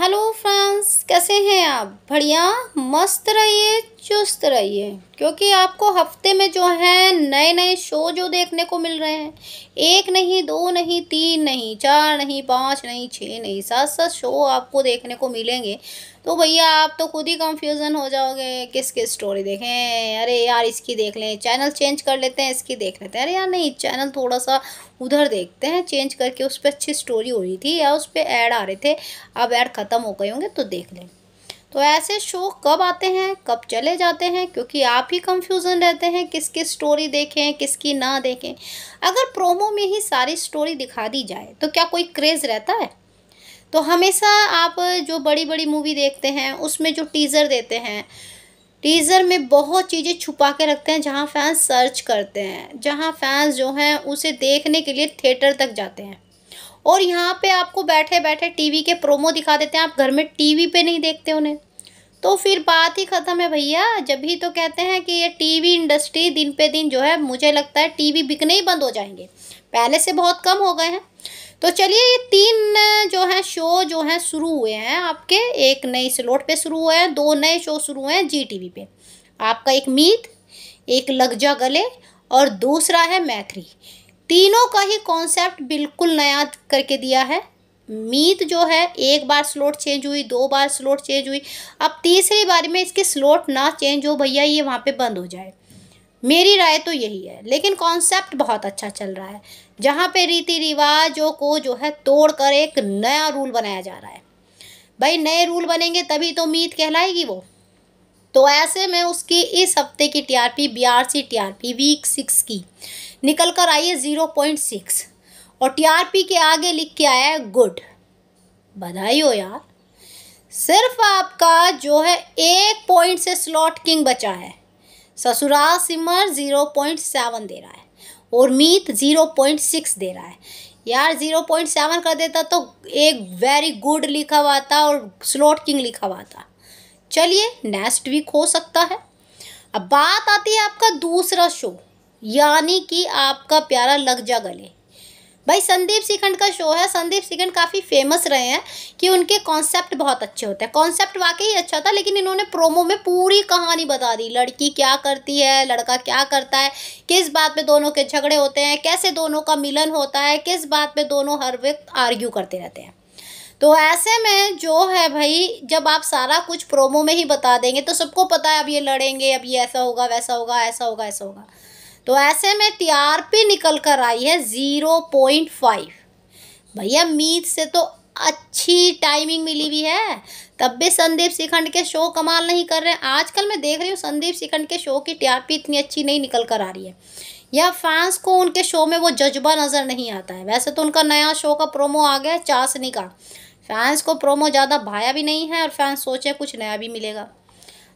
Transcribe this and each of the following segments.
hello friends कैसे हैं आप बढ़िया मस्त रहिए चुस्त रहिए क्योंकि आपको हफ्ते में जो है नए नए शो जो देखने को मिल रहे हैं एक नहीं दो नहीं तीन नहीं चार नहीं पाँच नहीं छः नहीं सात सात शो आपको देखने को मिलेंगे तो भैया आप तो खुद ही कंफ्यूजन हो जाओगे किस किस स्टोरी देखें अरे यार इसकी देख लें चैनल चेंज कर लेते हैं इसकी देख लेते हैं अरे यार नहीं चैनल थोड़ा सा उधर देखते हैं चेंज करके उस पर अच्छी स्टोरी हो रही थी या उस पर ऐड आ रहे थे अब ऐड ख़त्म हो गए होंगे तो देख लें तो ऐसे शो कब आते हैं कब चले जाते हैं क्योंकि आप ही कंफ्यूजन रहते हैं किसकी स्टोरी देखें किसकी ना देखें अगर प्रोमो में ही सारी स्टोरी दिखा दी जाए तो क्या कोई क्रेज़ रहता है तो हमेशा आप जो बड़ी बड़ी मूवी देखते हैं उसमें जो टीज़र देते हैं टीज़र में बहुत चीज़ें छुपा के रखते हैं जहाँ फैंस सर्च करते हैं जहाँ फैंस जो हैं उसे देखने के लिए थिएटर तक जाते हैं और यहाँ पे आपको बैठे बैठे टीवी के प्रोमो दिखा देते हैं आप घर में टीवी पे नहीं देखते उन्हें तो फिर बात ही ख़त्म है भैया जब भी तो कहते हैं कि ये टीवी इंडस्ट्री दिन पे दिन जो है मुझे लगता है टीवी बिकने ही बंद हो जाएंगे पहले से बहुत कम हो गए हैं तो चलिए ये तीन जो हैं शो जो हैं शुरू हुए हैं आपके एक नए स्लोट पे शुरू हुए हैं दो नए शो शुरू हुए हैं जी टी वी पे आपका एक मीत एक लग जा गले और दूसरा है मैथ्री तीनों का ही कॉन्सेप्ट बिल्कुल नया करके दिया है मीत जो है एक बार स्लोट चेंज हुई दो बार स्लोट चेंज हुई अब तीसरी बार में इसकी स्लोट ना चेंज हो भैया ये वहाँ पे बंद हो जाए मेरी राय तो यही है लेकिन कॉन्सेप्ट बहुत अच्छा चल रहा है जहाँ पे रीति रिवाजों को जो है तोड़कर एक नया रूल बनाया जा रहा है भाई नए रूल बनेंगे तभी तो मीत कहलाएगी वो तो ऐसे में उसकी इस हफ्ते की TRP BRC TRP week six की निकल कर आई है ज़ीरो पॉइंट सिक्स और टीआरपी के आगे लिख के आया है गुड बधाई हो यार सिर्फ आपका जो है एक पॉइंट से स्लॉट किंग बचा है Sasural Simar zero point seven दे रहा है और मीत ज़ीरो पॉइंट सिक्स दे रहा है यार ज़ीरो पॉइंट सेवन कर देता तो एक वेरी गुड लिखा हुआ था और स्लॉट किंग लिखा हुआ था चलिए नेक्स्ट वीक हो सकता है अब बात आती है आपका दूसरा शो यानी कि आपका प्यारा लग जा गले भाई संदीप सिखंड का शो है संदीप सिखंड काफ़ी फेमस रहे हैं कि उनके कॉन्सेप्ट बहुत अच्छे होते हैं कॉन्सेप्ट वाकई अच्छा था लेकिन इन्होंने प्रोमो में पूरी कहानी बता दी लड़की क्या करती है लड़का क्या करता है किस बात पे दोनों के झगड़े होते हैं कैसे दोनों का मिलन होता है किस बात पर दोनों हर वक्त आर्ग्यू करते रहते हैं तो ऐसे में जो है भाई जब आप सारा कुछ प्रोमो में ही बता देंगे तो सबको पता है अब ये लड़ेंगे अब ये ऐसा होगा वैसा होगा ऐसा होगा ऐसा होगा तो ऐसे में टीआरपी निकल कर आई है ज़ीरो पॉइंट फाइव भैया मीत से तो अच्छी टाइमिंग मिली हुई है तब भी संदीप शिखंड के शो कमाल नहीं कर रहे हैं आजकल मैं देख रही हूँ संदीप शिखंड के शो की टीआरपी इतनी अच्छी नहीं निकल कर आ रही है या फैंस को उनके शो में वो जज्बा नज़र नहीं आता है वैसे तो उनका नया शो का प्रोमो आ गया है चासनी का फैंस को प्रोमो ज़्यादा भाया भी नहीं है और फैंस सोचे कुछ नया भी मिलेगा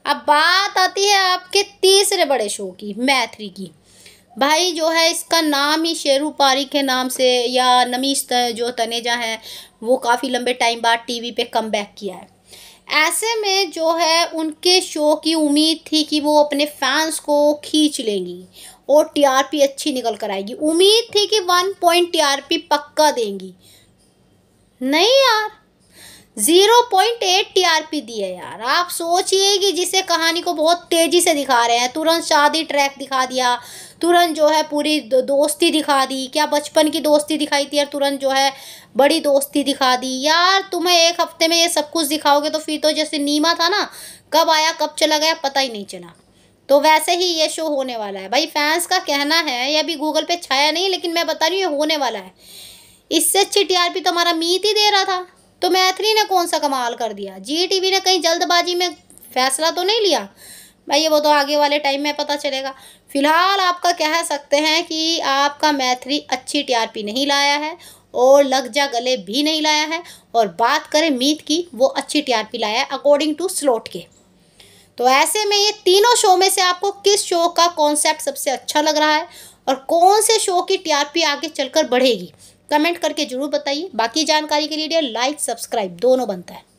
अब बात आती है आपके तीसरे बड़े शो की मैथ्री की भाई जो है इसका नाम ही शेरू पारी के नाम से या नमीश जो तनेजा हैं वो काफ़ी लंबे टाइम बाद टीवी पे कम किया है ऐसे में जो है उनके शो की उम्मीद थी कि वो अपने फैंस को खींच लेंगी और टीआरपी अच्छी निकल कर आएगी उम्मीद थी कि वन पॉइंट टीआरपी पक्का देंगी नहीं यार zero point eight T R P दी है यार आप सोचिए कि जिसे कहानी को बहुत तेज़ी से दिखा रहे हैं तुरंत शादी ट्रैक दिखा दिया तुरंत जो है पूरी दोस्ती दिखा दी क्या बचपन की दोस्ती दिखाई थी यार तुरंत जो है बड़ी दोस्ती दिखा दी यार तुम्हें एक हफ्ते में ये सब कुछ दिखाओगे तो फिर तो जैसे नीमा था ना कब आया कब चला गया पता ही नहीं चला तो वैसे ही ये शो होने वाला है भाई फैंस का कहना है ये अभी गूगल पे छाया नहीं लेकिन मैं बता रही हूँ ये होने वाला है इससे अच्छी टीआरपी तो हमारा मीत ही दे रहा था तो मैथिली ने कौन सा कमाल कर दिया जी टीवी ने कहीं जल्दबाजी में फैसला तो नहीं लिया भाई ये वो तो आगे वाले टाइम में पता चलेगा फिलहाल आपका कह सकते हैं कि आपका मैथिली अच्छी टीआरपी नहीं लाया है और लग जा गले भी नहीं लाया है और बात करें मीत की वो अच्छी टीआरपी लाया है अकॉर्डिंग टू स्लोट के तो ऐसे में ये तीनों शो में से आपको किस शो का कॉन्सेप्ट सबसे अच्छा लग रहा है और कौन से शो की टी आगे चलकर बढ़ेगी कमेंट करके जरूर बताइए बाकी जानकारी के लिए लाइक सब्सक्राइब दोनों बनता है